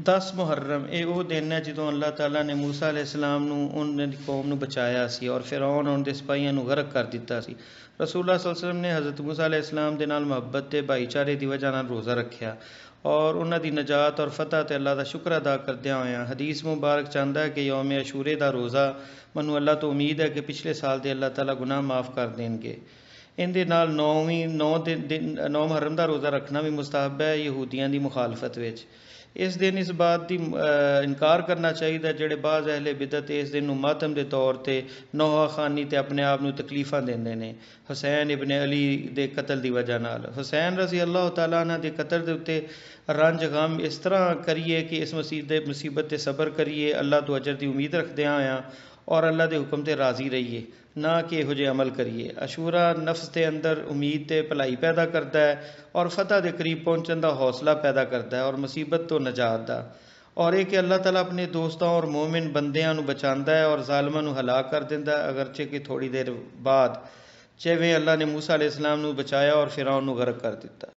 दस मुहर्रम यो दिन है जो अल्लाह तला ने मूसा अल इस्लाम कौम को बचाया से और फिर आन आन के सिपाहियों गर्क कर दिता से रसूला सलसलम ने हज़रत मूसा अल इस्लाम के मुहब्बत के भाईचारे की वजह रोज़ा रख्या और उन्होंने नजात और फतह तो अल्लाह का शुक्र अदा करद्या करद हदीस मुबारक चाहता है कि यौम अशूरे का रोज़ा मनु अल्लाह तो उम्मीद है कि पिछले साल के अल्लाह तला गुनाह माफ़ कर देने ਇਹਦੇ ਨਾਲ ਨੌਵੀਂ ਨੌ ਦੇ ਦਿਨ ਨੌ ਮਹਰਮ ਦਾ ਰੋਜ਼ਾ ਰੱਖਣਾ ਵੀ ਮੁਸਤਾਹਬ ਹੈ ਯਹੂਦੀਆਂ ਦੀ ਮੁਖਾਲਫਤ ਵਿੱਚ ਇਸ ਦਿਨ ਇਸ ਬਾਤ ਦੀ ਇਨਕਾਰ ਕਰਨਾ ਚਾਹੀਦਾ ਜਿਹੜੇ ਬਾਜ਼ ਅਹਲੇ ਬਿਦਤ ਇਸ ਦਿਨ ਨੂੰ ਮਾਤਮ ਦੇ ਤੌਰ ਤੇ ਨੋਹਾ ਖਾਨੀ ਤੇ ਆਪਣੇ ਆਪ ਨੂੰ ਤਕਲੀਫਾਂ ਦਿੰਦੇ ਨੇ ਹੁਸੈਨ ਇਬਨ ਅਲੀ ਦੇ ਕਤਲ ਦੀ ਵਜ੍ਹਾ ਨਾਲ ਹੁਸੈਨ ਰਜ਼ੀ ਅੱਲਾਹ ਤਾਲਾ ਨਾ ਦੇ ਕਤਲ ਦੇ ਉੱਤੇ ਰੰਜ ਗਮ ਇਸ ਤਰ੍ਹਾਂ ਕਰੀਏ ਕਿ ਇਸ ਮਸੀਦ ਦੇ ਮੁਸੀਬਤ ਤੇ ਸਬਰ ਕਰੀਏ ਅੱਲਾਹ ਤੋਂ ਅਜਰ ਦੀ ਉਮੀਦ ਰੱਖਦੇ ਆਂ और अल्लाह के हुक्म से राजी रहीए ना कि यहोजे अमल करिए अशूरा नफ्स के अंदर उम्मीद से भलाई पैदा करता है और फतह के करीब पहुँचन का हौसला पैदा करता है और मुसीबत तो नजात का और एक अल्लाह तला अपने दोस्तों और मोमिन बंद बचा है और जालमान हला कर देता है अगरचे कि थोड़ी देर बाद जिमें अल्लाह ने मूसा इस्लाम बचाया और फिर उन्होंने गर्क कर दिता